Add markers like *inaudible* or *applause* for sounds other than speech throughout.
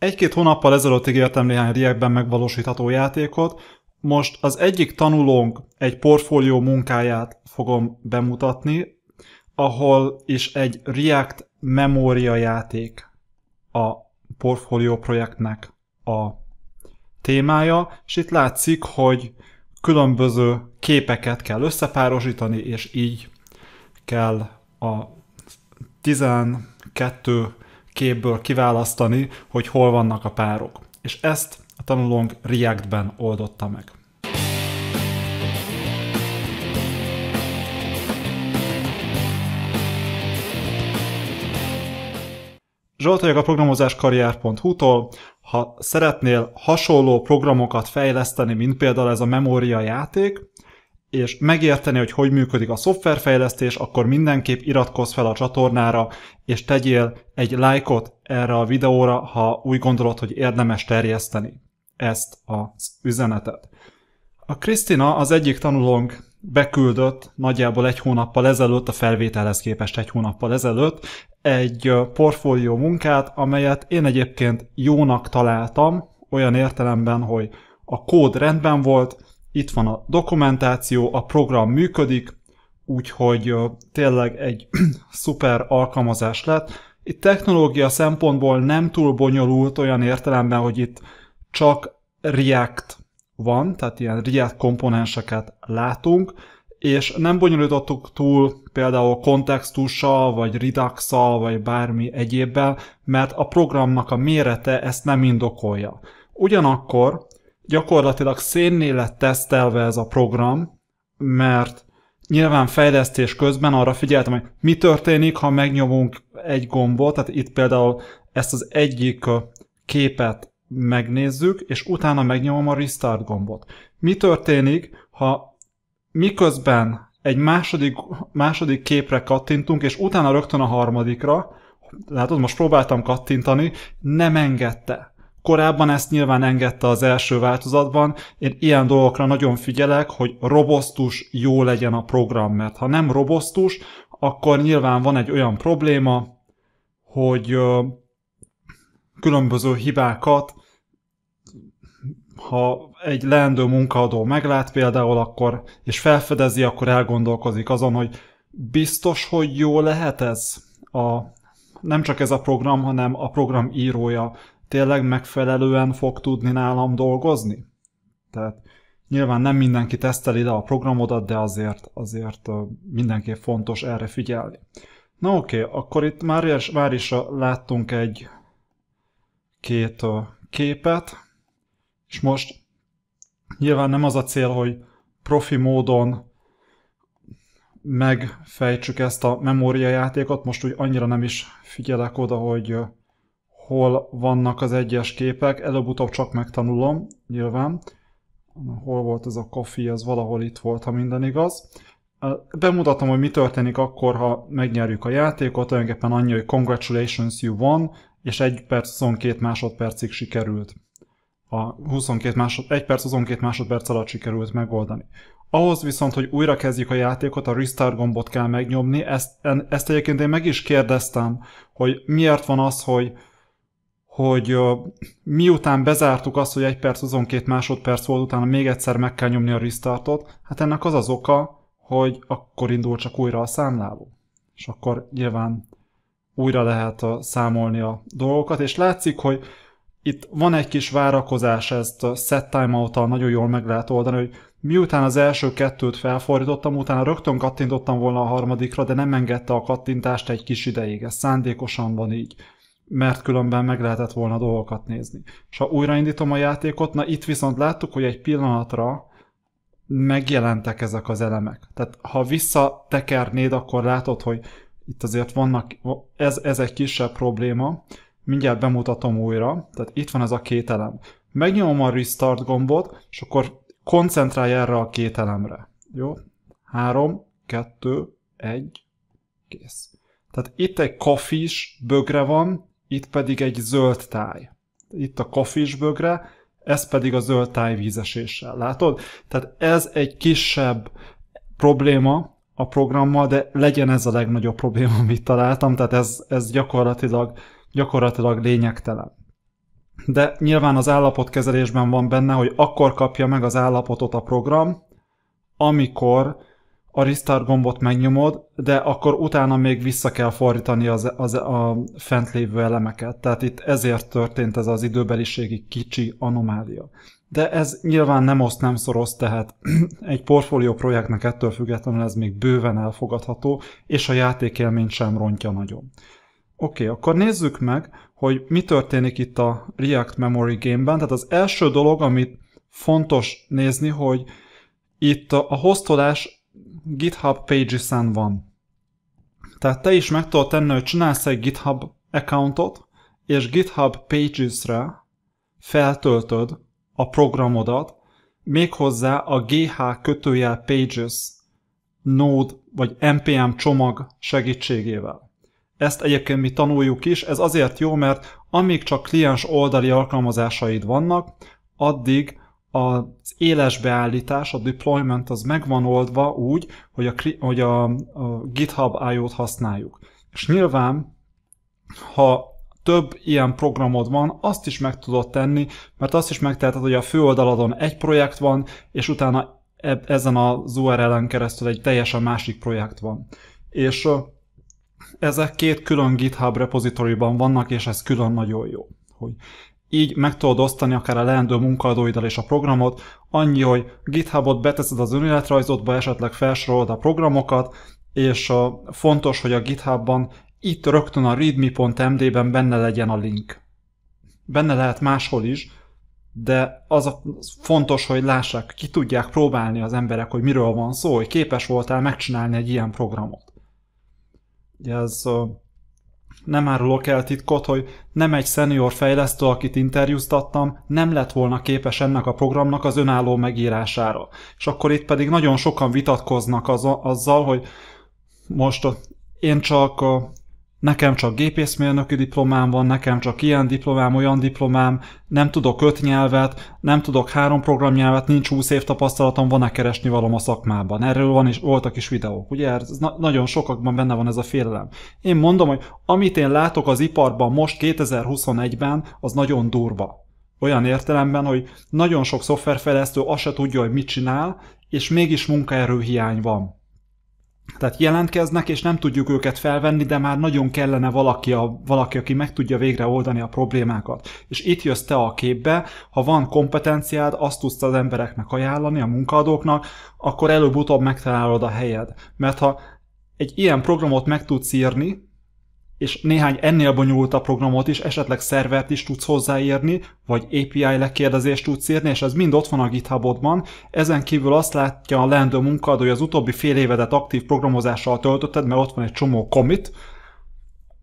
Egy-két hónappal ezelőtt ígértem néhány riekben megvalósítható játékot, most az egyik tanulónk egy portfólió munkáját fogom bemutatni, ahol is egy React memória játék a portfólió projektnek a témája, és itt látszik, hogy különböző képeket kell összepárosítani, és így kell a 12 képből kiválasztani, hogy hol vannak a párok. És ezt a tanulónk React-ben oldotta meg. Zsolt vagyok a programozáskarrier.hu-tól. Ha szeretnél hasonló programokat fejleszteni, mint például ez a memória játék, és megérteni, hogy hogy működik a szoftverfejlesztés, akkor mindenképp iratkozz fel a csatornára, és tegyél egy lájkot erre a videóra, ha úgy gondolod, hogy érdemes terjeszteni ezt az üzenetet. A Krisztina, az egyik tanulónk beküldött nagyjából egy hónappal ezelőtt, a felvételhez képest egy hónappal ezelőtt, egy portfólió munkát, amelyet én egyébként jónak találtam, olyan értelemben, hogy a kód rendben volt, itt van a dokumentáció, a program működik, úgyhogy tényleg egy *clears throat* szuper alkalmazás lett. Itt technológia szempontból nem túl bonyolult olyan értelemben, hogy itt csak React van, tehát ilyen React komponenseket látunk, és nem bonyolítottuk túl például kontextussal, vagy redux vagy bármi egyébbel, mert a programnak a mérete ezt nem indokolja. Ugyanakkor gyakorlatilag szénné lett tesztelve ez a program, mert nyilván fejlesztés közben arra figyeltem, hogy mi történik, ha megnyomunk egy gombot, tehát itt például ezt az egyik képet megnézzük, és utána megnyomom a restart gombot. Mi történik, ha miközben egy második, második képre kattintunk, és utána rögtön a harmadikra, látod, most próbáltam kattintani, nem engedte. Korábban ezt nyilván engedte az első változatban, én ilyen dolgokra nagyon figyelek, hogy robosztus jó legyen a program, mert ha nem robosztus, akkor nyilván van egy olyan probléma, hogy különböző hibákat, ha egy leendő munkaadó meglát például, akkor, és felfedezi, akkor elgondolkozik azon, hogy biztos, hogy jó lehet ez a, nem csak ez a program, hanem a program írója tényleg megfelelően fog tudni nálam dolgozni. Tehát nyilván nem mindenki teszteli le a programodat, de azért, azért mindenképp fontos erre figyelni. Na oké, okay, akkor itt már, már is láttunk egy két képet, és most nyilván nem az a cél, hogy profi módon megfejtsük ezt a memóriajátékot, most úgy annyira nem is figyelek oda, hogy hol vannak az egyes képek, előbb-utóbb csak megtanulom, nyilván. Hol volt ez a coffee, az valahol itt volt, ha minden igaz. Bemutatom, hogy mi történik akkor, ha megnyerjük a játékot, tulajdonképpen annyi, hogy congratulations you won, és 1 perc 22 másodpercig sikerült. A 22 másod, 1 perc 22 másodperc alatt sikerült megoldani. Ahhoz viszont, hogy újra kezdjük a játékot, a restart gombot kell megnyomni. Ezt, ezt egyébként én meg is kérdeztem, hogy miért van az, hogy hogy miután bezártuk azt, hogy egy perc két másodperc volt, utána még egyszer meg kell nyomni a restartot, hát ennek az az oka, hogy akkor indul csak újra a számláló. És akkor nyilván újra lehet számolni a dolgokat, és látszik, hogy itt van egy kis várakozás, ezt set time timeout nagyon jól meg lehet oldani, hogy miután az első kettőt felfordítottam, utána rögtön kattintottam volna a harmadikra, de nem engedte a kattintást egy kis ideig, ez szándékosan van így mert különben meg lehetett volna dolgokat nézni. És ha újraindítom a játékot, na itt viszont láttuk, hogy egy pillanatra megjelentek ezek az elemek. Tehát ha visszatekernéd, akkor látod, hogy itt azért vannak, ez, ez egy kisebb probléma, mindjárt bemutatom újra, tehát itt van ez a két elem. Megnyomom a restart gombot, és akkor koncentrálj erre a két elemre. Jó? Három, kettő, egy, kész. Tehát itt egy kafis bögre van, itt pedig egy zöld táj. Itt a kafés bögre, ez pedig a zöld táj vízeséssel. Látod? Tehát ez egy kisebb probléma a programmal, de legyen ez a legnagyobb probléma, amit találtam, tehát ez, ez gyakorlatilag, gyakorlatilag lényegtelen. De nyilván az állapotkezelésben van benne, hogy akkor kapja meg az állapotot a program, amikor a restart gombot megnyomod, de akkor utána még vissza kell fordítani az, az, a fent lévő elemeket. Tehát itt ezért történt ez az időbeliségi kicsi anomália. De ez nyilván nem oszt, nem szoroz, tehát *clears throat* egy portfólió projektnek ettől függetlenül ez még bőven elfogadható, és a játékélményt sem rontja nagyon. Oké, okay, akkor nézzük meg, hogy mi történik itt a React Memory Game-ben. Tehát az első dolog, amit fontos nézni, hogy itt a hostolás GitHub Pages-en van. Tehát te is meg tudod tenni, hogy csinálsz egy GitHub accountot, és GitHub Pages-re feltöltöd a programodat, méghozzá a GH kötőjel Pages Node vagy NPM csomag segítségével. Ezt egyébként mi tanuljuk is, ez azért jó, mert amíg csak kliens oldali alkalmazásaid vannak, addig az éles beállítás, a deployment az megvan oldva úgy, hogy a, hogy a, a GitHub IO-t használjuk. És nyilván, ha több ilyen programod van, azt is meg tudod tenni, mert azt is megteheted, hogy a főoldaladon egy projekt van, és utána e- ezen az URL-en keresztül egy teljesen másik projekt van. És ezek két külön GitHub repozitoriban vannak, és ez külön nagyon jó. Hogy így meg tudod osztani akár a leendő munkadóiddal és a programot, annyi, hogy GitHubot beteszed az önéletrajzodba, esetleg felsorolod a programokat, és a, fontos, hogy a GitHubban itt rögtön a readme.md-ben benne legyen a link. Benne lehet máshol is, de az a fontos, hogy lássák, ki tudják próbálni az emberek, hogy miről van szó, hogy képes voltál megcsinálni egy ilyen programot. Ugye ez nem árulok el titkot, hogy nem egy szenior fejlesztő, akit interjúztattam, nem lett volna képes ennek a programnak az önálló megírására. És akkor itt pedig nagyon sokan vitatkoznak az, azzal, hogy most én csak a nekem csak gépészmérnöki diplomám van, nekem csak ilyen diplomám, olyan diplomám, nem tudok öt nyelvet, nem tudok három programnyelvet, nincs 20 év tapasztalatom, van-e keresni valam a szakmában. Erről van is, voltak is videók, ugye? Ez na- nagyon sokakban benne van ez a félelem. Én mondom, hogy amit én látok az iparban most 2021-ben, az nagyon durva. Olyan értelemben, hogy nagyon sok szoftverfejlesztő azt se tudja, hogy mit csinál, és mégis munkaerőhiány van. Tehát jelentkeznek, és nem tudjuk őket felvenni, de már nagyon kellene valaki, a, valaki, aki meg tudja végre oldani a problémákat. És itt jössz te a képbe, ha van kompetenciád, azt tudsz az embereknek ajánlani, a munkadóknak, akkor előbb-utóbb megtalálod a helyed. Mert ha egy ilyen programot meg tudsz írni, és néhány ennél bonyolultabb programot is, esetleg szervert is tudsz hozzáírni, vagy API lekérdezést tudsz írni, és ez mind ott van a GitHubodban. Ezen kívül azt látja a leendő munkadó, hogy az utóbbi fél évedet aktív programozással töltötted, mert ott van egy csomó commit,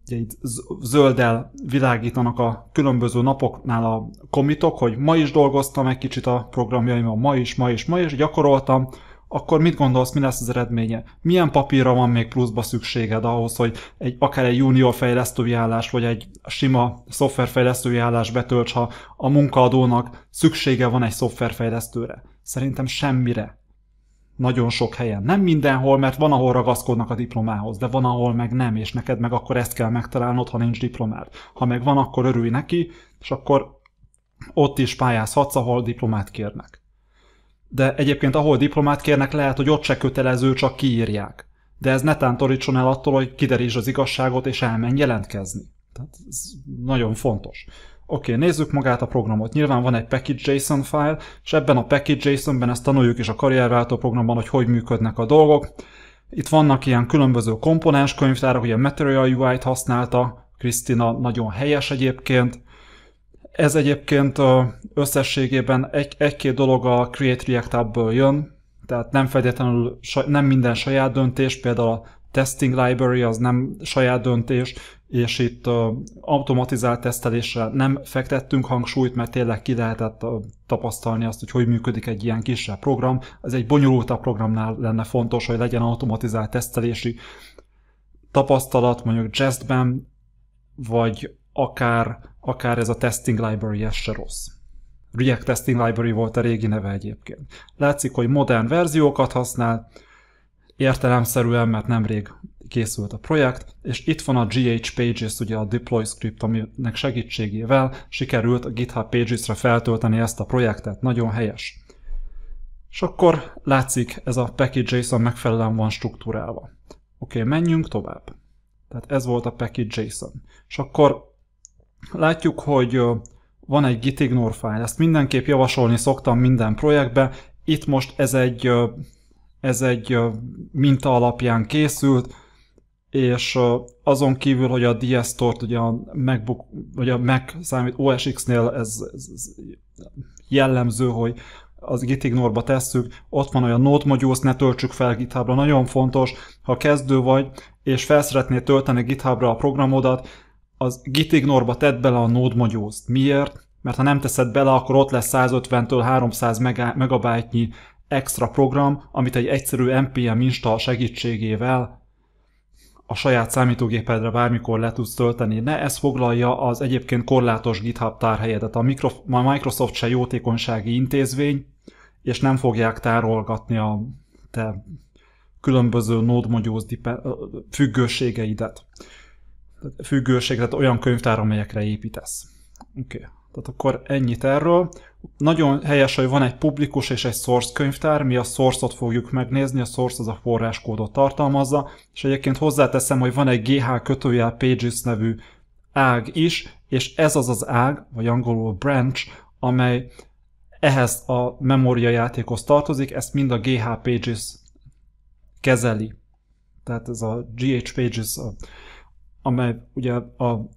ugye itt zölddel világítanak a különböző napoknál a komitok, hogy ma is dolgoztam egy kicsit a programjaimban, ma is, ma is, ma is, gyakoroltam, akkor mit gondolsz, mi lesz az eredménye? Milyen papírra van még pluszba szükséged ahhoz, hogy egy, akár egy junior fejlesztői állás, vagy egy sima szoftverfejlesztői állás betölts, ha a munkaadónak szüksége van egy szoftverfejlesztőre? Szerintem semmire. Nagyon sok helyen. Nem mindenhol, mert van, ahol ragaszkodnak a diplomához, de van, ahol meg nem, és neked meg akkor ezt kell megtalálnod, ha nincs diplomád. Ha meg van, akkor örülj neki, és akkor ott is pályázhatsz, ahol diplomát kérnek de egyébként ahol diplomát kérnek, lehet, hogy ott se kötelező, csak kiírják. De ez ne tántorítson el attól, hogy kiderítsd az igazságot és elmenj jelentkezni. Tehát ez nagyon fontos. Oké, okay, nézzük magát a programot. Nyilván van egy package.json file, és ebben a package.json-ben ezt tanuljuk is a karrierváltó programban, hogy hogy működnek a dolgok. Itt vannak ilyen különböző komponens könyvtárak, ugye a Material UI-t használta, Krisztina nagyon helyes egyébként, ez egyébként összességében egy, egy-két dolog a Create React App-ből jön, tehát nem feltétlenül nem minden saját döntés, például a testing library az nem saját döntés, és itt uh, automatizált tesztelésre nem fektettünk hangsúlyt, mert tényleg ki lehetett uh, tapasztalni azt, hogy hogy működik egy ilyen kisebb program. Ez egy bonyolultabb programnál lenne fontos, hogy legyen automatizált tesztelési tapasztalat, mondjuk Jestben, vagy akár, akár ez a testing library ez se rossz. React Testing Library volt a régi neve egyébként. Látszik, hogy modern verziókat használ, értelemszerűen, mert nemrég készült a projekt, és itt van a GH Pages, ugye a deploy script, aminek segítségével sikerült a GitHub Pages-re feltölteni ezt a projektet. Nagyon helyes. És akkor látszik, ez a package.json megfelelően van struktúrálva. Oké, okay, menjünk tovább. Tehát ez volt a package.json. És akkor Látjuk, hogy van egy gitignore fájl, ezt mindenképp javasolni szoktam minden projektbe. Itt most ez egy, ez egy minta alapján készült, és azon kívül, hogy a ds t ugye a MacBook, vagy a Mac számít OSX-nél ez, ez, ez jellemző, hogy az Gitignore-ba tesszük, ott van olyan Node modules, ne töltsük fel GitHub-ra, nagyon fontos, ha kezdő vagy, és felszeretnél tölteni GitHubra a programodat, az gitignorba tedd bele a nód magyózt. Miért? Mert ha nem teszed bele, akkor ott lesz 150-től 300 megabájtnyi extra program, amit egy egyszerű NPM install segítségével a saját számítógépedre bármikor le tudsz tölteni. Ne ez foglalja az egyébként korlátos GitHub tárhelyedet. A Microsoft se jótékonysági intézvény, és nem fogják tárolgatni a te különböző nódmogyóz függőségeidet függőség, tehát olyan könyvtár, amelyekre építesz. Oké, okay. tehát akkor ennyit erről. Nagyon helyes, hogy van egy publikus és egy source könyvtár, mi a source-ot fogjuk megnézni, a source az a forráskódot tartalmazza, és egyébként hozzáteszem, hogy van egy GH kötőjel Pages nevű ág is, és ez az az ág, vagy angolul branch, amely ehhez a memória játékhoz tartozik, ezt mind a GH Pages kezeli. Tehát ez a GH Pages a amely ugye a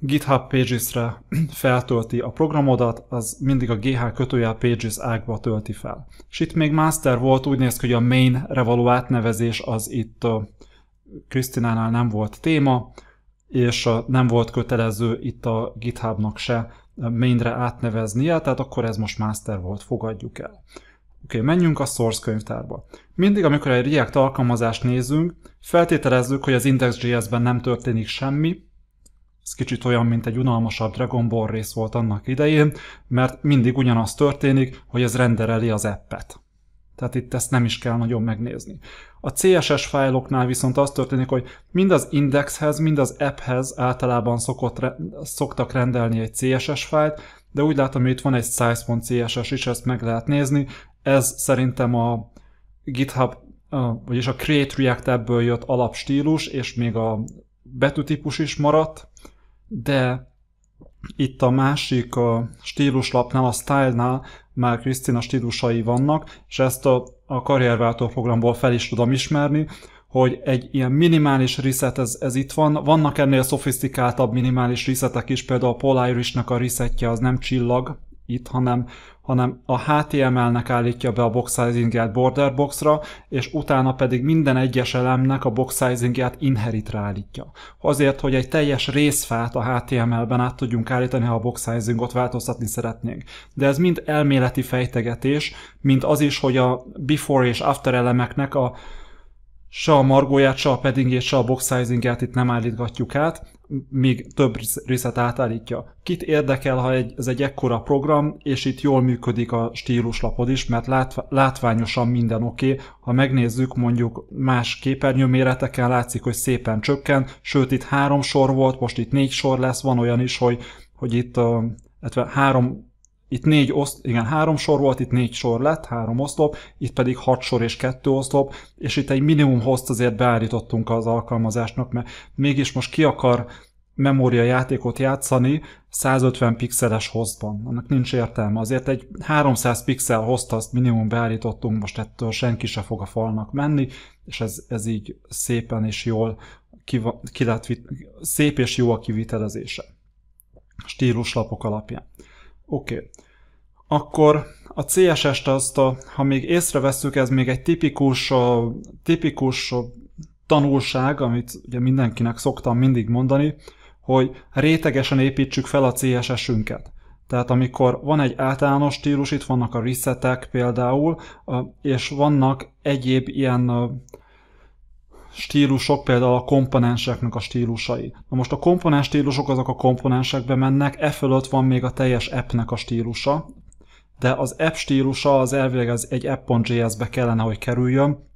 GitHub Pages-re feltölti a programodat, az mindig a GH kötőjel Pages ágba tölti fel. És itt még master volt, úgy néz ki, hogy a main-re való átnevezés az itt Krisztinánál nem volt téma, és nem volt kötelező itt a GitHubnak se mainre átneveznie, tehát akkor ez most master volt, fogadjuk el. Oké, okay, menjünk a source könyvtárba. Mindig, amikor egy React alkalmazást nézünk, feltételezzük, hogy az index.js-ben nem történik semmi. Ez kicsit olyan, mint egy unalmasabb Dragon Ball rész volt annak idején, mert mindig ugyanaz történik, hogy ez rendereli az appet. Tehát itt ezt nem is kell nagyon megnézni. A CSS fájloknál viszont az történik, hogy mind az indexhez, mind az apphez általában szokott, re- szoktak rendelni egy CSS fájlt, de úgy látom, hogy itt van egy size.css is, ezt meg lehet nézni, ez szerintem a GitHub, vagyis a Create React ebből jött alapstílus, és még a betűtípus is maradt, de itt a másik a stíluslapnál, a Style-nál már Krisztina stílusai vannak, és ezt a, a karrierváltó programból fel is tudom ismerni, hogy egy ilyen minimális reset ez, ez itt van. Vannak ennél szofisztikáltabb minimális resetek is, például a Paul Irishnek a resetje az nem csillag itt, hanem hanem a HTML-nek állítja be a box sizingját border boxra, és utána pedig minden egyes elemnek a box sizingját inheritre állítja. Azért, hogy egy teljes részfát a HTML-ben át tudjunk állítani, ha a box sizingot változtatni szeretnénk. De ez mind elméleti fejtegetés, mint az is, hogy a before és after elemeknek a se a margóját, se a paddingét, se a box sizingját itt nem állítgatjuk át, míg több részlet átállítja. Kit érdekel, ha egy, ez egy ekkora program, és itt jól működik a stíluslapod is, mert látv, látványosan minden oké. Okay. Ha megnézzük, mondjuk más képernyőméreteken látszik, hogy szépen csökken, sőt itt három sor volt, most itt négy sor lesz, van olyan is, hogy, hogy itt uh, három itt négy oszt, igen, három sor volt, itt négy sor lett, három oszlop, itt pedig hat sor és kettő oszlop, és itt egy minimum host azért beállítottunk az alkalmazásnak, mert mégis most ki akar memória játékot játszani 150 pixeles hostban. Annak nincs értelme. Azért egy 300 pixel host azt minimum beállítottunk, most ettől senki se fog a falnak menni, és ez, ez így szépen és jól ki, ki lett, szép és jó a kivitelezése stíluslapok alapján. Oké. Okay. Akkor a CSS-t azt, a, ha még észreveszünk, ez még egy tipikus, a, tipikus a tanulság, amit ugye mindenkinek szoktam mindig mondani, hogy rétegesen építsük fel a CSS-ünket. Tehát amikor van egy általános stílus, itt vannak a resetek például, és vannak egyéb ilyen stílusok, például a komponenseknek a stílusai. Na most a komponens stílusok azok a komponensekbe mennek, e fölött van még a teljes appnek a stílusa, de az app stílusa az elvileg az egy app.js-be kellene, hogy kerüljön,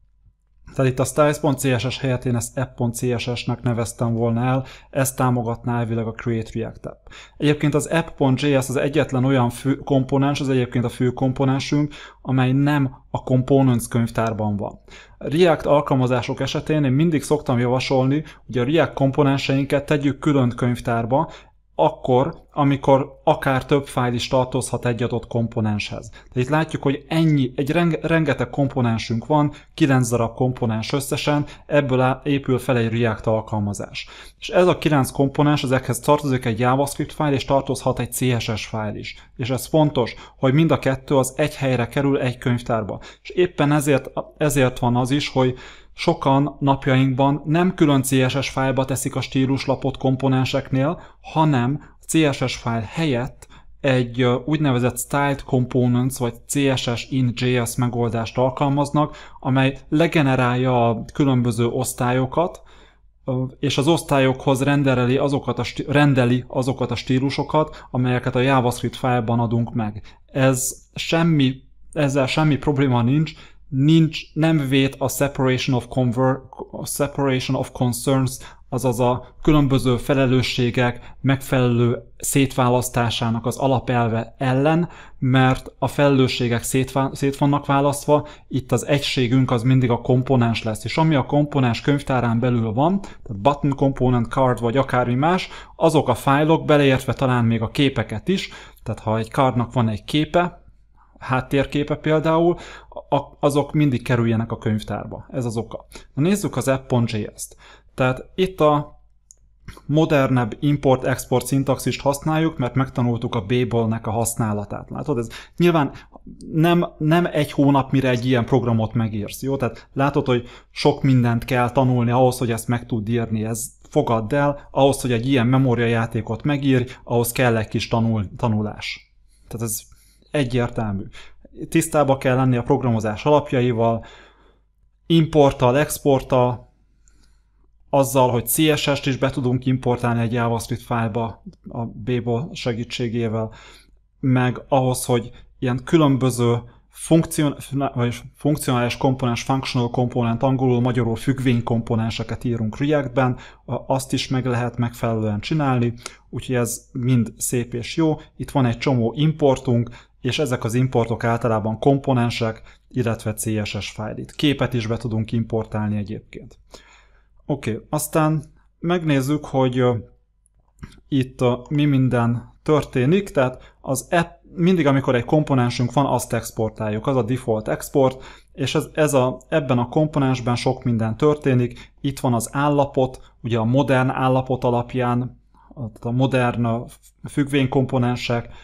tehát itt a styles.css helyett én ezt app.css-nek neveztem volna el, ezt támogatná elvileg a Create React App. Egyébként az app.js az egyetlen olyan fő komponens, az egyébként a fő komponensünk, amely nem a Components könyvtárban van. React alkalmazások esetén én mindig szoktam javasolni, hogy a React komponenseinket tegyük külön könyvtárba, akkor, amikor akár több fájl is tartozhat egy adott komponenshez. Tehát itt látjuk, hogy ennyi, egy rengeteg komponensünk van, 9 darab komponens összesen, ebből épül fel egy React alkalmazás. És ez a 9 komponens, ezekhez tartozik egy JavaScript fájl, és tartozhat egy CSS fájl is. És ez fontos, hogy mind a kettő az egy helyre kerül egy könyvtárba. És éppen ezért, ezért van az is, hogy Sokan napjainkban nem külön CSS fájlba teszik a stíluslapot komponenseknél, hanem a CSS fájl helyett egy úgynevezett Styled Components vagy CSS in JS megoldást alkalmaznak, amely legenerálja a különböző osztályokat, és az osztályokhoz rendeli azokat a, rendeli azokat a stílusokat, amelyeket a JavaScript fájlban adunk meg. Ez semmi, ezzel semmi probléma nincs, nincs, nem vét a separation of, conver, a separation of concerns, azaz a különböző felelősségek megfelelő szétválasztásának az alapelve ellen, mert a felelősségek szét vannak választva, itt az egységünk az mindig a komponens lesz, és ami a komponens könyvtárán belül van, tehát button component card vagy akármi más, azok a fájlok, beleértve talán még a képeket is, tehát ha egy cardnak van egy képe, háttérképe például, azok mindig kerüljenek a könyvtárba. Ez az oka. Na nézzük az app.js-t. Tehát itt a modernebb import-export szintaxist használjuk, mert megtanultuk a nek a használatát. Látod, ez nyilván nem, nem egy hónap, mire egy ilyen programot megírsz, jó? Tehát látod, hogy sok mindent kell tanulni ahhoz, hogy ezt meg tud írni, ez fogadd el, ahhoz, hogy egy ilyen memóriajátékot megír, ahhoz kell egy kis tanul, tanulás. Tehát ez Egyértelmű. Tisztába kell lenni a programozás alapjaival, importtal, exporttal, azzal, hogy CSS-t is be tudunk importálni egy JavaScript fájlba a Babel segítségével, meg ahhoz, hogy ilyen különböző funkcionális komponens, functional komponent, angolul, magyarul függvénykomponenseket írunk React-ben, azt is meg lehet megfelelően csinálni, úgyhogy ez mind szép és jó. Itt van egy csomó importunk, és ezek az importok általában komponensek, illetve CSS fájlit. Képet is be tudunk importálni egyébként. Oké, okay, aztán megnézzük, hogy itt mi minden történik, tehát az app, e- mindig amikor egy komponensünk van, azt exportáljuk, az a default export, és ez, ez a, ebben a komponensben sok minden történik, itt van az állapot, ugye a modern állapot alapján, a modern függvénykomponensek,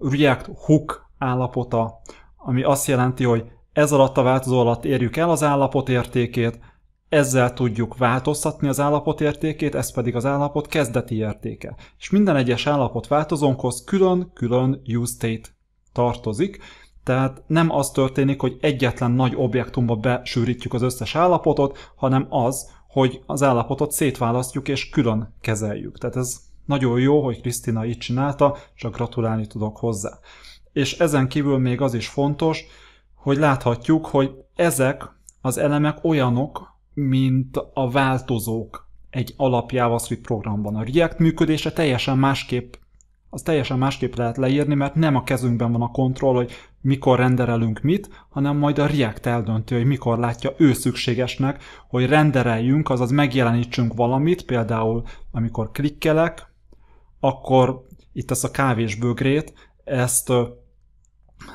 React hook állapota, ami azt jelenti, hogy ez alatt a változó alatt érjük el az állapot értékét, ezzel tudjuk változtatni az állapot értékét, ez pedig az állapot kezdeti értéke. És minden egyes állapot változónkhoz külön-külön use state tartozik, tehát nem az történik, hogy egyetlen nagy objektumba besűrítjük az összes állapotot, hanem az, hogy az állapotot szétválasztjuk és külön kezeljük. Tehát ez nagyon jó, hogy Krisztina így csinálta, csak gratulálni tudok hozzá. És ezen kívül még az is fontos, hogy láthatjuk, hogy ezek az elemek olyanok, mint a változók egy alap JavaScript programban. A React működése teljesen másképp az teljesen másképp lehet leírni, mert nem a kezünkben van a kontroll, hogy mikor renderelünk mit, hanem majd a React eldönti, hogy mikor látja ő szükségesnek, hogy rendereljünk, azaz megjelenítsünk valamit, például amikor klikkelek, akkor itt ezt a kávés bögrét, ezt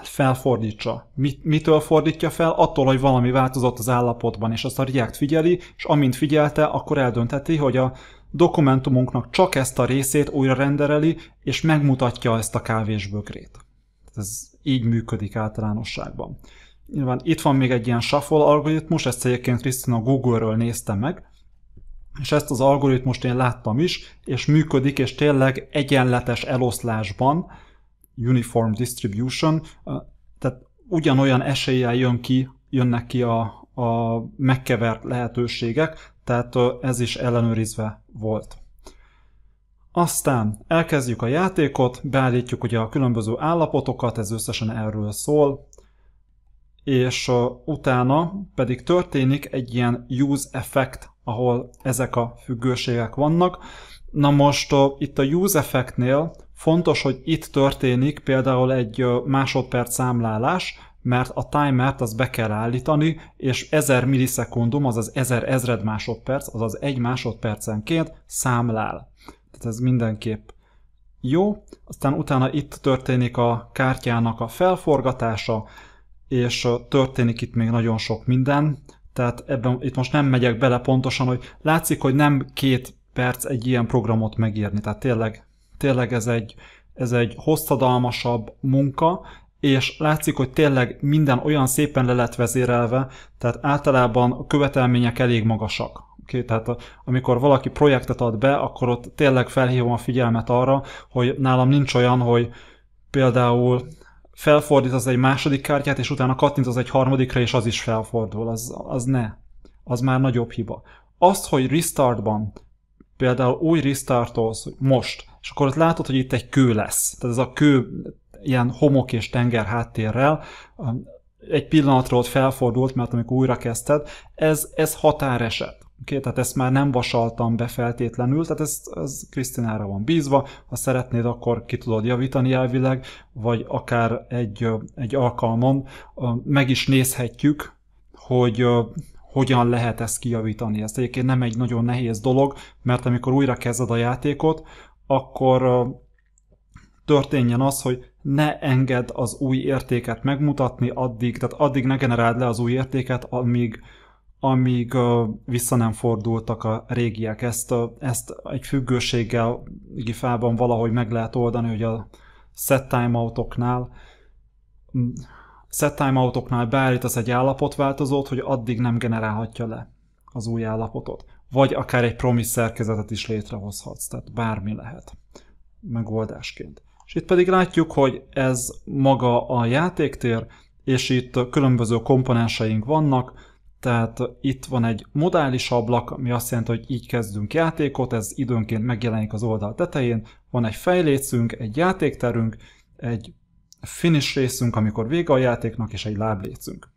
felfordítsa. Mit, mitől fordítja fel? Attól, hogy valami változott az állapotban, és azt a React figyeli, és amint figyelte, akkor eldöntheti, hogy a dokumentumunknak csak ezt a részét újra rendereli, és megmutatja ezt a bögrét. Ez így működik általánosságban. Nyilván itt van még egy ilyen shuffle algoritmus, ezt egyébként Krisztina Google-ről nézte meg, és ezt az algoritmust én láttam is, és működik, és tényleg egyenletes eloszlásban, uniform distribution, tehát ugyanolyan eséllyel jön ki, jönnek ki a, a megkevert lehetőségek, tehát ez is ellenőrizve volt. Aztán elkezdjük a játékot, beállítjuk ugye a különböző állapotokat, ez összesen erről szól, és utána pedig történik egy ilyen use effect ahol ezek a függőségek vannak. Na most uh, itt a use effectnél fontos, hogy itt történik például egy uh, másodperc számlálás, mert a timert az be kell állítani, és 1000 millisekundum, azaz 1000 ezred másodperc, azaz egy másodpercenként számlál. Tehát ez mindenképp jó. Aztán utána itt történik a kártyának a felforgatása, és történik itt még nagyon sok minden, tehát ebben itt most nem megyek bele pontosan, hogy látszik, hogy nem két perc egy ilyen programot megírni. Tehát tényleg, tényleg ez egy, ez egy hosszadalmasabb munka, és látszik, hogy tényleg minden olyan szépen le lett vezérelve, tehát általában a követelmények elég magasak. Okay, tehát amikor valaki projektet ad be, akkor ott tényleg felhívom a figyelmet arra, hogy nálam nincs olyan, hogy például felfordít az egy második kártyát, és utána kattint az egy harmadikra, és az is felfordul. Az, az ne. Az már nagyobb hiba. Azt, hogy restartban például új restartolsz most, és akkor ott látod, hogy itt egy kő lesz. Tehát ez a kő ilyen homok és tenger háttérrel, um, egy pillanatra ott felfordult, mert amikor újra kezdted, ez, ez határeset. Okay, tehát ezt már nem vasaltam be feltétlenül, tehát ezt ez Krisztinára van bízva, ha szeretnéd, akkor ki tudod javítani elvileg, vagy akár egy, egy alkalmon meg is nézhetjük, hogy hogyan lehet ezt kijavítani. Ez egyébként nem egy nagyon nehéz dolog, mert amikor újra kezded a játékot, akkor történjen az, hogy ne engedd az új értéket megmutatni addig, tehát addig ne generáld le az új értéket, amíg, amíg vissza nem fordultak a régiek. Ezt, ezt egy függőséggel gifában valahogy meg lehet oldani, hogy a set timeoutoknál set timeoutoknál beállítasz egy állapotváltozót, hogy addig nem generálhatja le az új állapotot. Vagy akár egy promis szerkezetet is létrehozhatsz, tehát bármi lehet megoldásként. És itt pedig látjuk, hogy ez maga a játéktér, és itt különböző komponenseink vannak, tehát itt van egy modális ablak, ami azt jelenti, hogy így kezdünk játékot, ez időnként megjelenik az oldal tetején, van egy fejlécünk, egy játékterünk, egy finish részünk, amikor vége a játéknak, és egy láblécünk.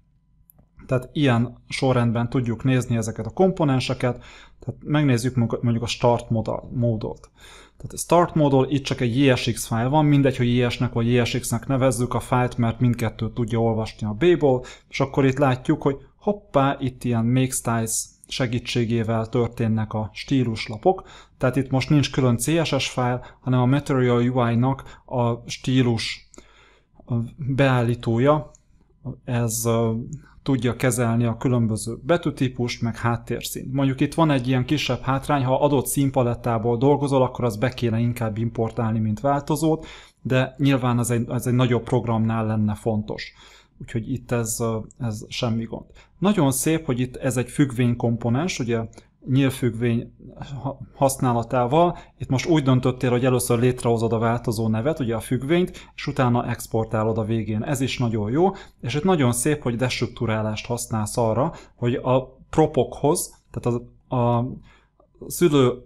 Tehát ilyen sorrendben tudjuk nézni ezeket a komponenseket, tehát megnézzük mondjuk a start módot. Tehát a start módol itt csak egy JSX e fájl van, mindegy, hogy JS-nek e vagy JSX-nek e nevezzük a fájlt, mert mindkettőt tudja olvasni a B-ból, és akkor itt látjuk, hogy hoppá, itt ilyen Make Styles segítségével történnek a stíluslapok, tehát itt most nincs külön CSS fájl, hanem a Material UI-nak a stílus beállítója, ez tudja kezelni a különböző betűtípust, meg háttérszint. Mondjuk itt van egy ilyen kisebb hátrány, ha adott színpalettából dolgozol, akkor az be kéne inkább importálni, mint változót, de nyilván ez egy, ez egy nagyobb programnál lenne fontos úgyhogy itt ez, ez semmi gond. Nagyon szép, hogy itt ez egy függvénykomponens, ugye nyílfüggvény használatával. Itt most úgy döntöttél, hogy először létrehozod a változó nevet, ugye a függvényt, és utána exportálod a végén. Ez is nagyon jó, és itt nagyon szép, hogy destruktúrálást használsz arra, hogy a propokhoz, tehát a, a szülő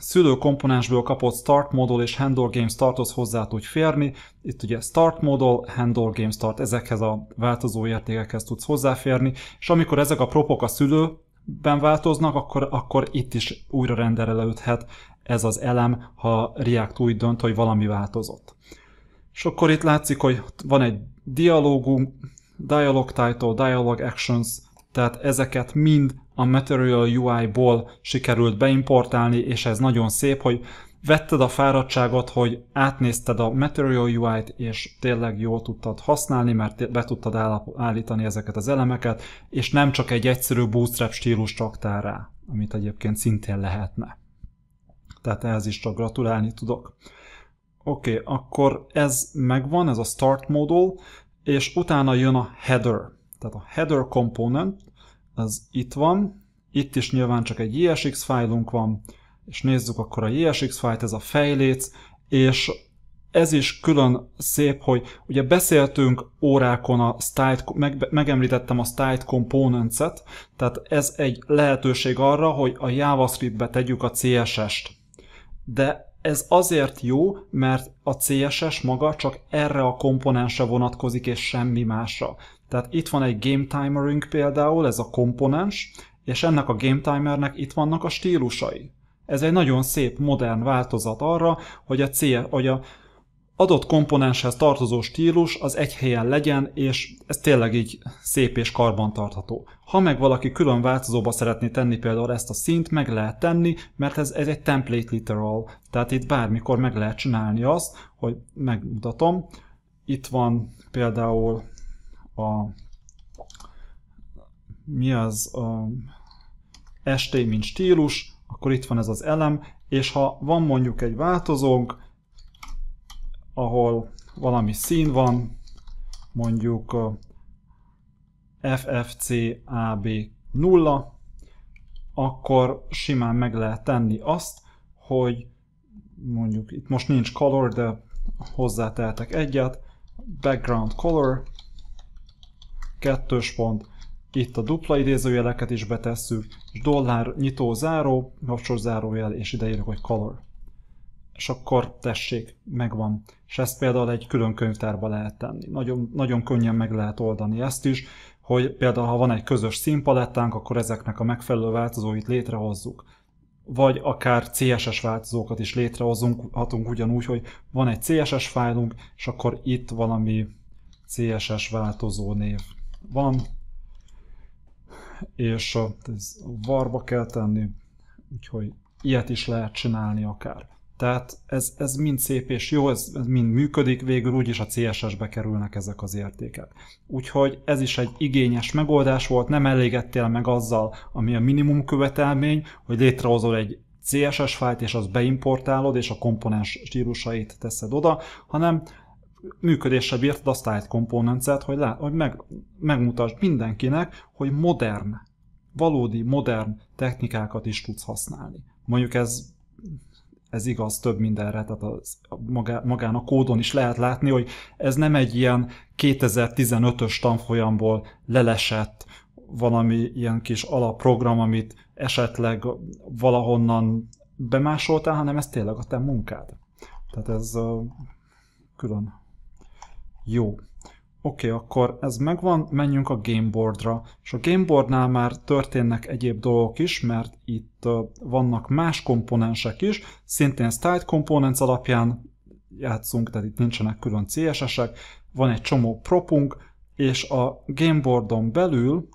szülőkomponensből kapott start model és handle game starthoz hozzá tud férni. Itt ugye start model, handle game start, ezekhez a változó értékekhez tudsz hozzáférni, és amikor ezek a propok a szülőben változnak, akkor, akkor itt is újra renderelődhet ez az elem, ha React úgy dönt, hogy valami változott. És akkor itt látszik, hogy van egy dialógunk, dialog title, dialog actions, tehát ezeket mind a Material UI-ból sikerült beimportálni, és ez nagyon szép, hogy vetted a fáradtságot, hogy átnézted a Material UI-t, és tényleg jól tudtad használni, mert be tudtad állítani ezeket az elemeket, és nem csak egy egyszerű bootstrap stílus raktál rá, amit egyébként szintén lehetne. Tehát ehhez is csak gratulálni tudok. Oké, okay, akkor ez megvan, ez a start modul, és utána jön a header. Tehát a header component, ez itt van, itt is nyilván csak egy JSX fájlunk van, és nézzük akkor a JSX fájlt, ez a fejléc, és ez is külön szép, hogy ugye beszéltünk órákon a styled, meg, megemlítettem a styled components-et, tehát ez egy lehetőség arra, hogy a JavaScript-be tegyük a CSS-t. De ez azért jó, mert a CSS maga csak erre a komponensre vonatkozik és semmi másra. Tehát itt van egy game timerünk például, ez a komponens, és ennek a game timernek itt vannak a stílusai. Ez egy nagyon szép, modern változat arra, hogy a, cél, hogy a adott komponenshez tartozó stílus az egy helyen legyen, és ez tényleg így szép és karbantartható. Ha meg valaki külön változóba szeretné tenni például ezt a szint, meg lehet tenni, mert ez, ez egy template literal, tehát itt bármikor meg lehet csinálni azt, hogy megmutatom, itt van például a mi az a ST, mint stílus, akkor itt van ez az elem, és ha van mondjuk egy változónk, ahol valami szín van, mondjuk FFCAB0, akkor simán meg lehet tenni azt, hogy mondjuk itt most nincs color, de hozzáteltek egyet, background color, kettős pont, itt a dupla idézőjeleket is betesszük, és dollár nyitó záró, kapcsol zárójel, és ide írjuk, hogy color. És akkor tessék, megvan. És ezt például egy külön könyvtárba lehet tenni. Nagyon, nagyon könnyen meg lehet oldani ezt is, hogy például ha van egy közös színpalettánk, akkor ezeknek a megfelelő változóit létrehozzuk. Vagy akár CSS változókat is hatunk ugyanúgy, hogy van egy CSS fájlunk, és akkor itt valami CSS változó név van, és ez varba kell tenni, úgyhogy ilyet is lehet csinálni akár. Tehát ez, ez mind szép és jó, ez, ez mind működik, végül úgyis a CSS-be kerülnek ezek az értékek. Úgyhogy ez is egy igényes megoldás volt, nem elégettél meg azzal, ami a minimum követelmény, hogy létrehozol egy CSS fájt, és azt beimportálod, és a komponens stílusait teszed oda, hanem működésre bírtad a egy komponencet, hogy, le, hogy meg, megmutasd mindenkinek, hogy modern, valódi modern technikákat is tudsz használni. Mondjuk ez ez igaz több mindenre, tehát az, magá, magán a kódon is lehet látni, hogy ez nem egy ilyen 2015-ös tanfolyamból lelesett valami ilyen kis alapprogram, amit esetleg valahonnan bemásoltál, hanem ez tényleg a te munkád. Tehát ez külön jó. Oké, okay, akkor ez megvan, menjünk a gameboardra. És a gameboardnál már történnek egyéb dolgok is, mert itt vannak más komponensek is, szintén style components alapján játszunk, tehát itt nincsenek külön CSS-ek, van egy csomó propunk, és a gameboardon belül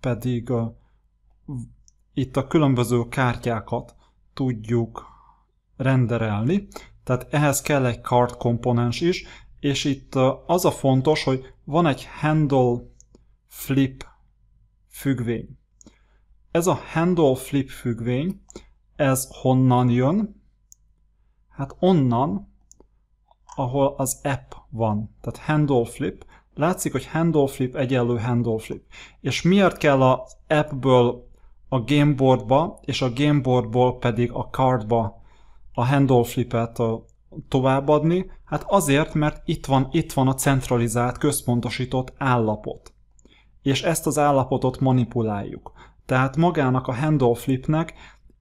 pedig uh, itt a különböző kártyákat tudjuk renderelni, tehát ehhez kell egy card komponens is, és itt az a fontos, hogy van egy handle flip függvény. Ez a handle flip függvény, ez honnan jön? Hát onnan, ahol az app van. Tehát handle flip. Látszik, hogy handle flip egyenlő handle flip. És miért kell az appből a gameboardba, és a gameboardból pedig a cardba a handle flipet a, továbbadni? Hát azért, mert itt van, itt van a centralizált, központosított állapot. És ezt az állapotot manipuláljuk. Tehát magának a handle flipnek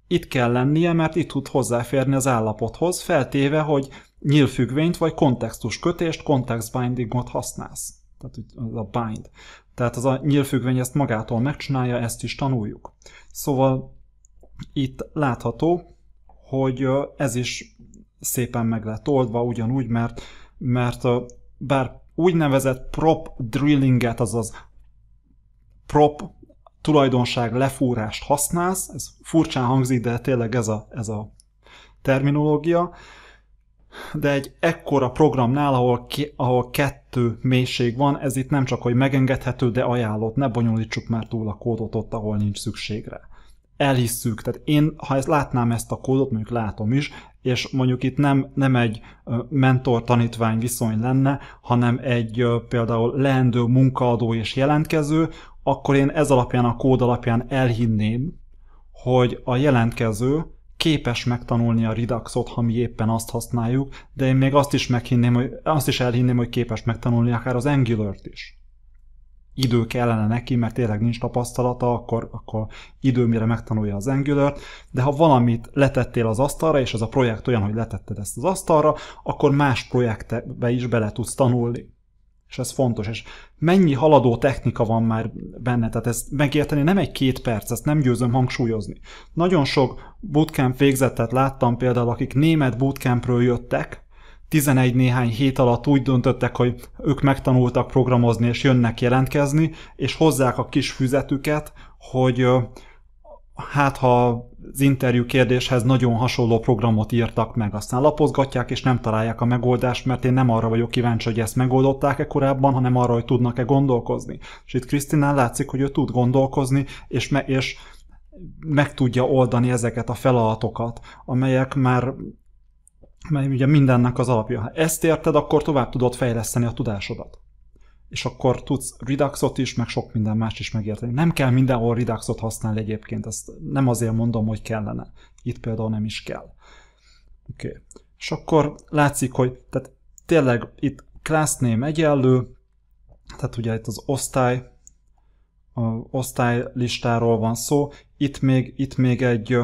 itt kell lennie, mert itt tud hozzáférni az állapothoz, feltéve, hogy nyílfüggvényt vagy kötést, context bindingot használsz. Tehát az a bind. Tehát az a nyílfüggvény ezt magától megcsinálja, ezt is tanuljuk. Szóval itt látható, hogy ez is szépen meg lett oldva ugyanúgy, mert, mert bár úgynevezett prop drillinget, azaz prop tulajdonság lefúrást használsz, ez furcsán hangzik, de tényleg ez a, ez a terminológia, de egy ekkora programnál, ahol, ki, ahol kettő mélység van, ez itt nem csak, hogy megengedhető, de ajánlott, ne bonyolítsuk már túl a kódot ott, ahol nincs szükségre elhisszük. Tehát én, ha ezt látnám ezt a kódot, mondjuk látom is, és mondjuk itt nem, nem egy mentor-tanítvány viszony lenne, hanem egy például leendő munkaadó és jelentkező, akkor én ez alapján, a kód alapján elhinném, hogy a jelentkező képes megtanulni a Reduxot, ha mi éppen azt használjuk, de én még azt is meghinném, hogy azt is elhinném, hogy képes megtanulni akár az Angular-t is idő kellene neki, mert tényleg nincs tapasztalata, akkor, akkor idő, mire megtanulja az angular de ha valamit letettél az asztalra, és az a projekt olyan, hogy letetted ezt az asztalra, akkor más projektbe is bele tudsz tanulni. És ez fontos. És mennyi haladó technika van már benne, tehát ezt megérteni nem egy két perc, ezt nem győzöm hangsúlyozni. Nagyon sok bootcamp végzettet láttam például, akik német bootcampről jöttek, 11 néhány hét alatt úgy döntöttek, hogy ők megtanultak programozni és jönnek jelentkezni, és hozzák a kis füzetüket, hogy hát ha az interjú kérdéshez nagyon hasonló programot írtak meg, aztán lapozgatják, és nem találják a megoldást, mert én nem arra vagyok kíváncsi, hogy ezt megoldották-e korábban, hanem arra, hogy tudnak-e gondolkozni. És itt Krisztinán látszik, hogy ő tud gondolkozni, és, me- és meg tudja oldani ezeket a feladatokat, amelyek már mert ugye mindennek az alapja. Ha ezt érted, akkor tovább tudod fejleszteni a tudásodat. És akkor tudsz Reduxot is, meg sok minden más is megérteni. Nem kell mindenhol Reduxot használni egyébként, ezt nem azért mondom, hogy kellene. Itt például nem is kell. Oké. Okay. És akkor látszik, hogy tehát tényleg itt class name egyenlő, tehát ugye itt az osztály, a listáról van szó, itt még, itt még egy,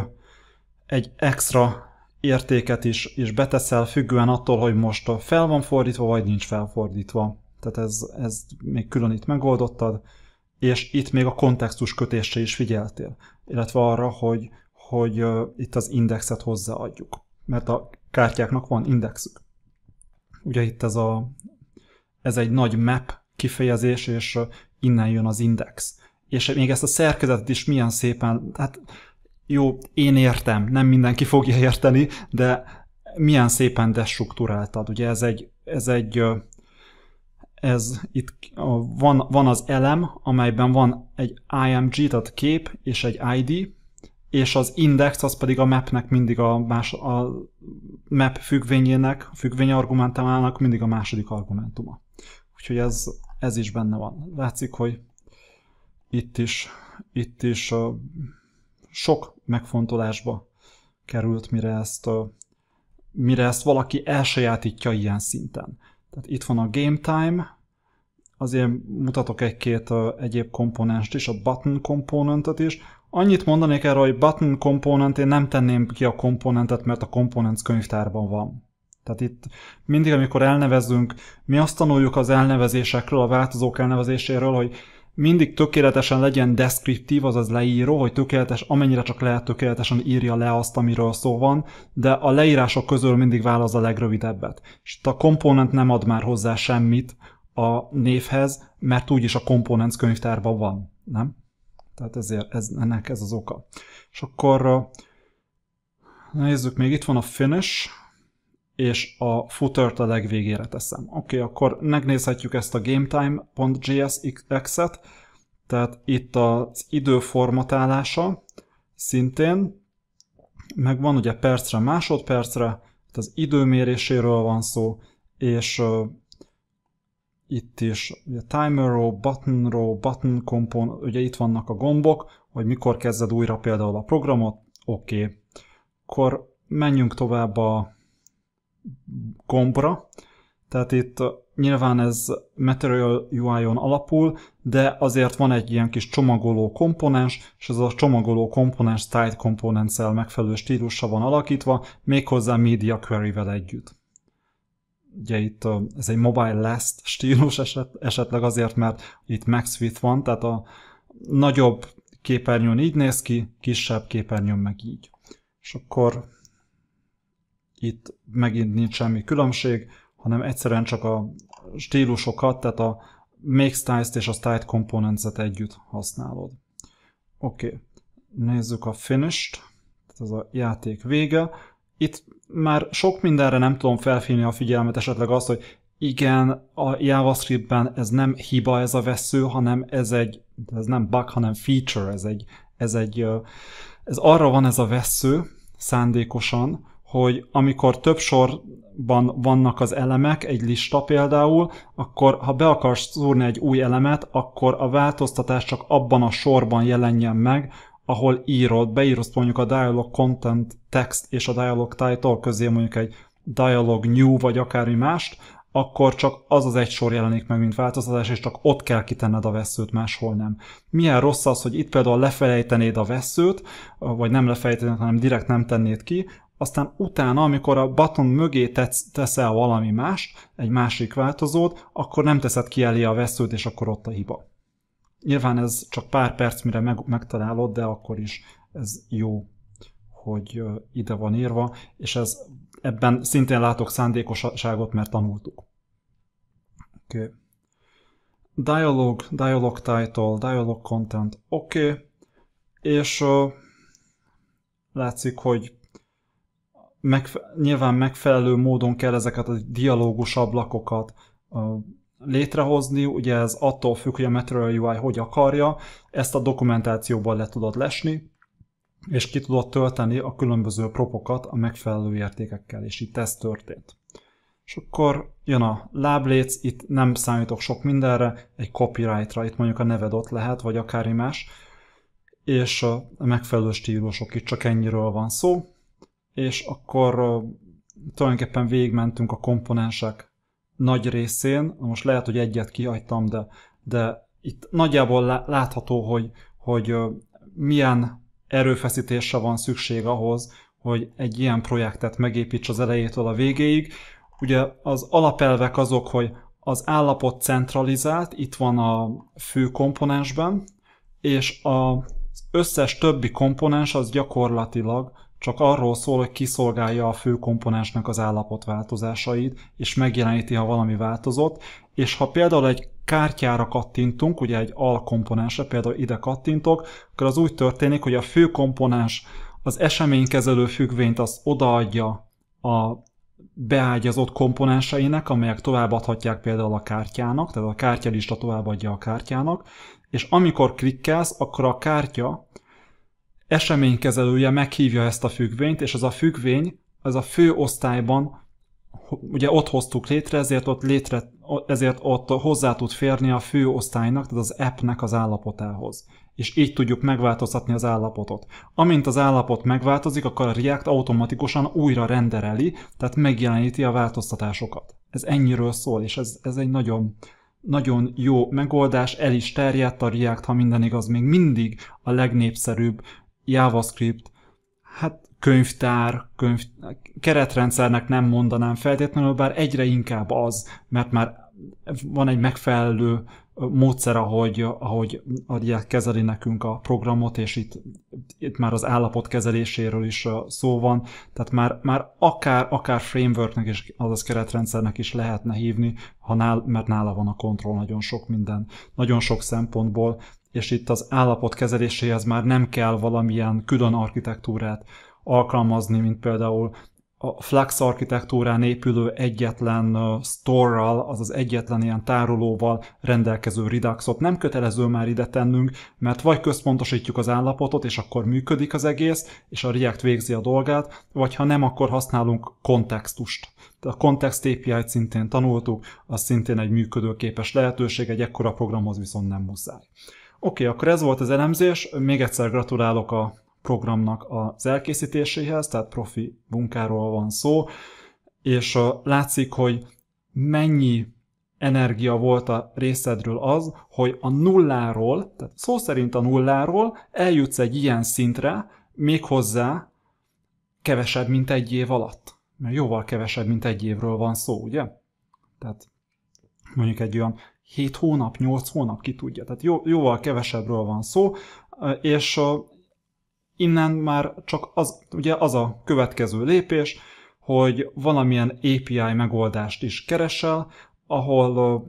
egy extra értéket is, is beteszel, függően attól, hogy most fel van fordítva, vagy nincs felfordítva. Tehát ez, ez még külön itt megoldottad, és itt még a kontextus kötésre is figyeltél, illetve arra, hogy, hogy itt az indexet hozzáadjuk, mert a kártyáknak van indexük. Ugye itt ez, a, ez egy nagy map kifejezés, és innen jön az index. És még ezt a szerkezetet is milyen szépen, hát jó, én értem, nem mindenki fogja érteni, de milyen szépen destruktúráltad. Ugye ez egy, ez egy ez itt van, van az elem, amelyben van egy IMG, tehát kép és egy ID, és az index az pedig a mapnek mindig a, más, a map függvényének, a függvény argumentumának mindig a második argumentuma. Úgyhogy ez, ez is benne van. Látszik, hogy itt is, itt is sok megfontolásba került, mire ezt, mire ezt valaki elsajátítja ilyen szinten. Tehát itt van a Game Time, azért mutatok egy-két egyéb komponenst is, a button komponentet is. Annyit mondanék erről, hogy button komponent, én nem tenném ki a komponentet, mert a komponent könyvtárban van. Tehát itt mindig, amikor elnevezünk, mi azt tanuljuk az elnevezésekről, a változók elnevezéséről, hogy mindig tökéletesen legyen deskriptív, azaz leíró, hogy tökéletes, amennyire csak lehet tökéletesen írja le azt, amiről szó van, de a leírások közül mindig válasz a legrövidebbet. És a komponent nem ad már hozzá semmit a névhez, mert úgyis a komponens könyvtárban van, nem? Tehát ezért ez, ennek ez az oka. És akkor nézzük még, itt van a finish, és a footer a legvégére teszem. Oké, okay, akkor megnézhetjük ezt a gametime.jsx-et, tehát itt az idő formatálása szintén, meg van ugye percre, másodpercre, itt az időméréséről van szó, és uh, itt is ugye timer row, button row, button compon, ugye itt vannak a gombok, hogy mikor kezded újra például a programot, oké. Okay. Akkor menjünk tovább a gombra, tehát itt nyilván ez Material UI-on alapul, de azért van egy ilyen kis csomagoló komponens, és ez a csomagoló komponens Style components megfelelő stílusa van alakítva, méghozzá Media Query-vel együtt. Ugye itt ez egy mobile last stílus eset, esetleg azért, mert itt max van, tehát a nagyobb képernyőn így néz ki, kisebb képernyőn meg így. És akkor itt megint nincs semmi különbség, hanem egyszerűen csak a stílusokat, tehát a Make Styles-t és a Style components együtt használod. Oké, okay. nézzük a Finished, tehát ez a játék vége. Itt már sok mindenre nem tudom felfinni a figyelmet, esetleg azt, hogy igen, a JavaScriptben ez nem hiba ez a vesző, hanem ez egy, ez nem bug, hanem feature, ez egy, ez egy, ez arra van ez a vesző szándékosan, hogy amikor több sorban vannak az elemek, egy lista például, akkor ha be akarsz szúrni egy új elemet, akkor a változtatás csak abban a sorban jelenjen meg, ahol írod, beírod mondjuk a dialog content text és a dialog title közé mondjuk egy dialog new vagy akármi mást, akkor csak az az egy sor jelenik meg, mint változtatás, és csak ott kell kitenned a veszőt, máshol nem. Milyen rossz az, hogy itt például lefelejtenéd a veszőt, vagy nem lefelejtenéd, hanem direkt nem tennéd ki, aztán utána, amikor a button mögé tetsz, teszel valami más, egy másik változót, akkor nem teszed ki elé a veszőt, és akkor ott a hiba. Nyilván ez csak pár perc, mire meg, megtalálod, de akkor is ez jó, hogy ide van írva, és ez ebben szintén látok szándékosságot, mert tanultuk. Okay. Dialog, dialog title, dialog content, oké, okay. és uh, látszik, hogy megfe- nyilván megfelelő módon kell ezeket a dialógus ablakokat uh, létrehozni, ugye ez attól függ, hogy a Material UI hogy akarja, ezt a dokumentációban le tudod lesni, és ki tudod tölteni a különböző propokat a megfelelő értékekkel, és itt ez történt. És akkor jön a lábléc, itt nem számítok sok mindenre, egy copyrightra, itt mondjuk a neved ott lehet, vagy akár más, és a megfelelő stílusok, itt csak ennyiről van szó és akkor tulajdonképpen végigmentünk a komponensek nagy részén, most lehet, hogy egyet kihagytam, de, de itt nagyjából látható, hogy, hogy milyen erőfeszítése van szükség ahhoz, hogy egy ilyen projektet megépíts az elejétől a végéig. Ugye az alapelvek azok, hogy az állapot centralizált, itt van a fő komponensben, és az összes többi komponens az gyakorlatilag csak arról szól, hogy kiszolgálja a fő komponensnek az változásait, és megjeleníti, ha valami változott, és ha például egy kártyára kattintunk, ugye egy alkomponensre, például ide kattintok, akkor az úgy történik, hogy a fő komponens az eseménykezelő függvényt az odaadja a beágyazott komponenseinek, amelyek továbbadhatják például a kártyának, tehát a kártyalista továbbadja a kártyának, és amikor klikkelsz, akkor a kártya eseménykezelője meghívja ezt a függvényt, és az a függvény, az a fő osztályban, ugye ott hoztuk létre, ezért ott, létre, ezért ott hozzá tud férni a fő osztálynak, tehát az appnek e az állapotához. És így tudjuk megváltoztatni az állapotot. Amint az állapot megváltozik, akkor a React automatikusan újra rendereli, tehát megjeleníti a változtatásokat. Ez ennyiről szól, és ez, ez egy nagyon, nagyon jó megoldás, el is terjedt a React, ha minden igaz, még mindig a legnépszerűbb JavaScript, hát könyvtár, könyv, keretrendszernek nem mondanám feltétlenül, bár egyre inkább az, mert már van egy megfelelő módszer, ahogy, ahogy adja kezeli nekünk a programot, és itt, itt már az állapot kezeléséről is szó van, tehát már, már akár, akár frameworknek és azaz keretrendszernek is lehetne hívni, ha nál, mert nála van a kontroll nagyon sok minden, nagyon sok szempontból, és itt az állapot kezeléséhez már nem kell valamilyen külön architektúrát alkalmazni, mint például a Flux architektúrán épülő egyetlen store-ral, azaz egyetlen ilyen tárolóval rendelkező Redux-ot nem kötelező már ide tennünk, mert vagy központosítjuk az állapotot, és akkor működik az egész, és a React végzi a dolgát, vagy ha nem, akkor használunk kontextust. A Context API-t szintén tanultuk, az szintén egy működőképes lehetőség, egy ekkora programhoz viszont nem muszáj. Oké, okay, akkor ez volt az elemzés. Még egyszer gratulálok a programnak az elkészítéséhez, tehát profi munkáról van szó, és látszik, hogy mennyi energia volt a részedről az, hogy a nulláról, tehát szó szerint a nulláról eljutsz egy ilyen szintre, méghozzá kevesebb, mint egy év alatt. Mert jóval kevesebb, mint egy évről van szó, ugye? Tehát mondjuk egy olyan 7 hónap, 8 hónap, ki tudja. Tehát jó, jóval kevesebbről van szó, és innen már csak az, ugye az a következő lépés, hogy valamilyen API megoldást is keresel, ahol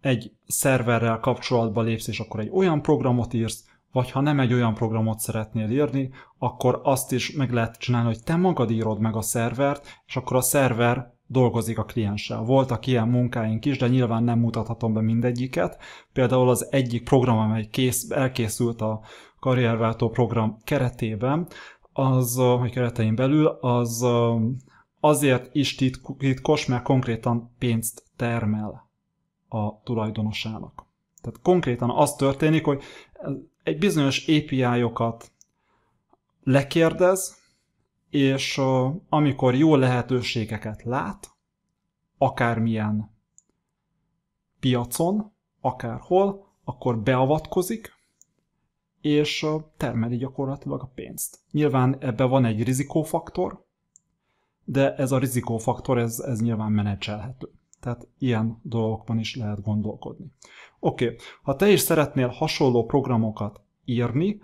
egy szerverrel kapcsolatba lépsz, és akkor egy olyan programot írsz, vagy ha nem egy olyan programot szeretnél írni, akkor azt is meg lehet csinálni, hogy te magad írod meg a szervert, és akkor a szerver dolgozik a klienssel. Voltak ilyen munkáink is, de nyilván nem mutathatom be mindegyiket. Például az egyik program, amely kész, elkészült a karrierváltó program keretében, az, hogy keretein belül, az azért is titkos, mert konkrétan pénzt termel a tulajdonosának. Tehát konkrétan az történik, hogy egy bizonyos API-okat lekérdez, és amikor jó lehetőségeket lát, akármilyen piacon, akárhol, akkor beavatkozik, és termeli gyakorlatilag a pénzt. Nyilván ebben van egy rizikófaktor, de ez a rizikófaktor, ez, ez nyilván menedzselhető. Tehát ilyen dolgokban is lehet gondolkodni. Oké, okay. ha te is szeretnél hasonló programokat írni,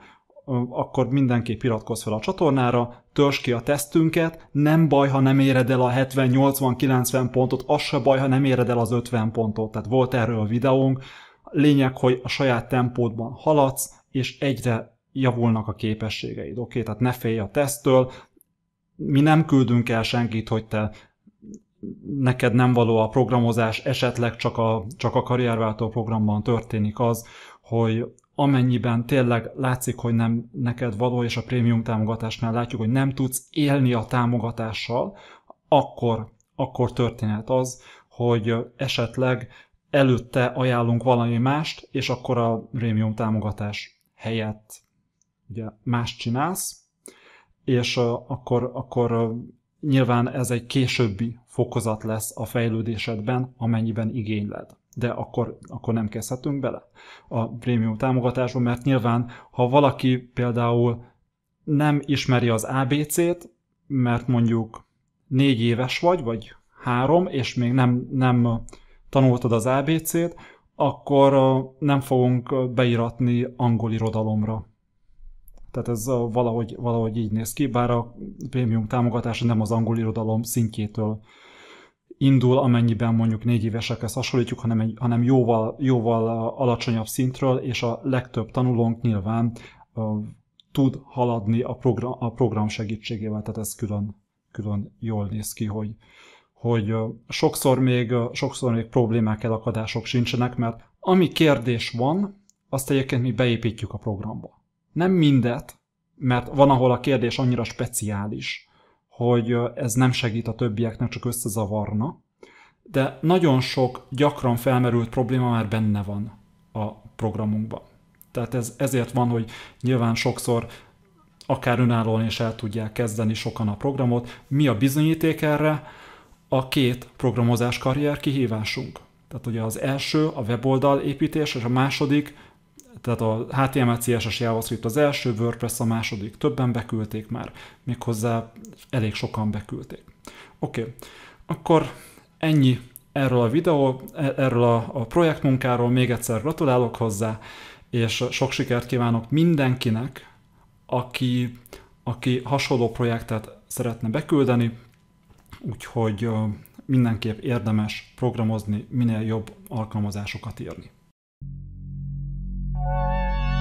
akkor mindenképp iratkozz fel a csatornára, törzs ki a tesztünket, nem baj, ha nem éred el a 70-80-90 pontot, az se baj, ha nem éred el az 50 pontot. Tehát volt erről a videónk. Lényeg, hogy a saját tempódban haladsz, és egyre javulnak a képességeid, oké? Okay? Tehát ne félj a tesztől, mi nem küldünk el senkit, hogy te neked nem való a programozás, esetleg csak a, csak a karrierváltó programban történik az, hogy amennyiben tényleg látszik, hogy nem neked való, és a prémium támogatásnál látjuk, hogy nem tudsz élni a támogatással, akkor, akkor történhet az, hogy esetleg előtte ajánlunk valami mást, és akkor a prémium támogatás helyett ugye más csinálsz, és akkor, akkor nyilván ez egy későbbi fokozat lesz a fejlődésedben, amennyiben igényled de akkor, akkor nem kezdhetünk bele a prémium támogatásba, mert nyilván, ha valaki például nem ismeri az ABC-t, mert mondjuk négy éves vagy, vagy három, és még nem, nem tanultad az ABC-t, akkor nem fogunk beiratni angol irodalomra. Tehát ez valahogy, valahogy így néz ki, bár a prémium támogatás nem az angol irodalom szintjétől indul, amennyiben mondjuk négy évesekhez hasonlítjuk, hanem, egy, hanem jóval, jóval alacsonyabb szintről, és a legtöbb tanulónk nyilván uh, tud haladni a program, a program segítségével, tehát ez külön, külön jól néz ki, hogy, hogy sokszor még, sokszor még problémák, elakadások sincsenek, mert ami kérdés van, azt egyébként mi beépítjük a programba. Nem mindet, mert van, ahol a kérdés annyira speciális, hogy ez nem segít a többieknek, csak összezavarna. De nagyon sok gyakran felmerült probléma már benne van a programunkban. Tehát ez, ezért van, hogy nyilván sokszor akár önállóan is el tudják kezdeni sokan a programot. Mi a bizonyíték erre? A két programozás karrier kihívásunk. Tehát ugye az első a weboldal építés, és a második tehát a HTML CSS JavaScript az első, WordPress a második, többen beküldték már, méghozzá elég sokan beküldték. Oké, okay. akkor ennyi erről a videó, e- erről a, a projektmunkáról, még egyszer gratulálok hozzá, és sok sikert kívánok mindenkinek, aki, aki hasonló projektet szeretne beküldeni, úgyhogy mindenképp érdemes programozni, minél jobb alkalmazásokat írni. Thank you.